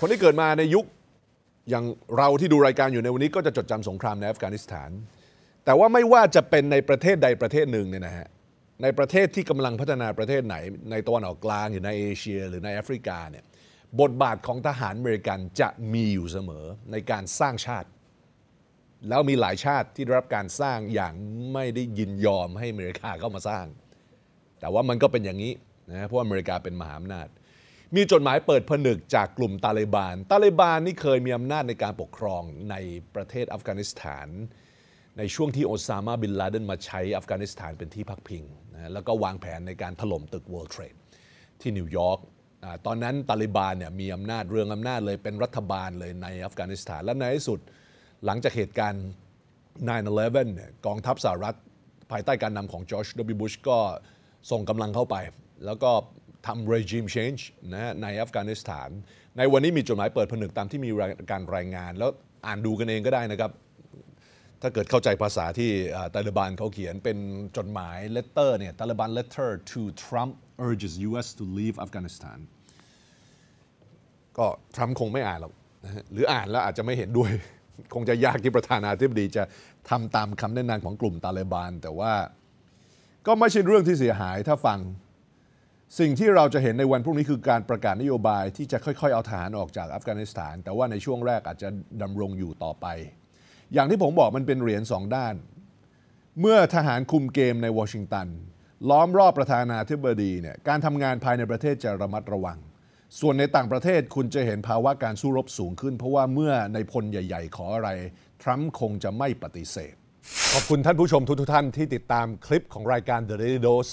คนที่เกิดมาในยุค อย่างเราที่ดูรายการอยู่ในวันนี้ก็จะจดจำสงครามในอัฟกานิสถานแต่ว่าไม่ว่าจะเป็นในประเทศใดประเทศหนึ่งเนี่ยนะฮะในประเทศที่กำลังพัฒนาประเทศไหน ในตะวันออกกลางหรือในเอเชีย หรือในแอฟริกาเนี่ยบทบาทของทหารอเมริกันจะมีอยู่เสมอในการสร้างชาติ แล้วมีหลายชาติที่ได้รับการสร้างอย่างไม่ได้ยินยอมให้อเมริกาเข้ามาสร้าง แต่ว่ามันก็เป็นอย่างนี้นะเพราะอเมริกาเป็นมหาอำนาจมีจดหมายเปิดผนึกจากกลุ่มตาเลบานตาเลบานนี่เคยมีอำนาจในการปกครองในประเทศอัฟกานิสถาน ในช่วงที่โอซามาบินลาเดนมาใช้อัฟกานิสถานเป็นที่พักพิงนะแล้วก็วางแผนในการถล่มตึก World Trade ที่นิวยอร์กตอนนั้นตาลิบานเนี่ยมีอำนาจเรืองอำนาจเลยเป็นรัฐบาลเลยในอัฟกานิสถาน และในที่สุดหลังจากเหตุการณ์ 9-11เนี่ยกองทัพสหรัฐภายใต้การนำของจอร์จ W. บุชก็ส่งกำลังเข้าไปแล้วก็ทำ regime change นะในอัฟกานิสถาน ในวันนี้มีจดหมายเปิด ผนึกตาม ที่มีการรายงาน แล้วอ่านดูกันเองก็ได้นะครับ ถ้าเกิดเข้าใจภาษาที่ ตาลิบันเขาเขียนเป็นจดหมาย letter เนี่ยตาลิบัน letter to Trump urges U.S. to leave Afghanistan ก็ทรัมป์คงไม่อ่านหรอกหรืออ่านแล้วอาจจะไม่เห็นด้วยคงจะยากที่ประธานาธิบดีจะทำตามคำแนะนำของกลุ่มตาลิบันแต่ว่าก็ไม่ใช่เรื่องที่เสียหายถ้าฟังสิ่งที่เราจะเห็นในวันพรุ่งนี้คือการประกาศนโยบาย ที่จะค่อย ๆ เอาทหารออกจากอัฟกานิสถาน แต่ว่าในช่วงแรกอาจจะดำรงอยู่ต่อไป อย่างที่ผมบอกมันเป็นเหรียญสองด้าน เมื่อทหารคุมเกมในวอชิงตัน ล้อมรอบประธานาธิบดีเนี่ยการทำงานภายในประเทศจะระมัดระวัง ส่วนในต่างประเทศคุณจะเห็นภาวะการสู้รบสูงขึ้น เพราะว่าเมื่อในพลใหญ่ๆ ขออะไรทรัมป์คงจะไม่ปฏิเสธ ขอบคุณท่านผู้ชมทุกท่าน ที่ติดตามคลิปของรายการ The Daily Dose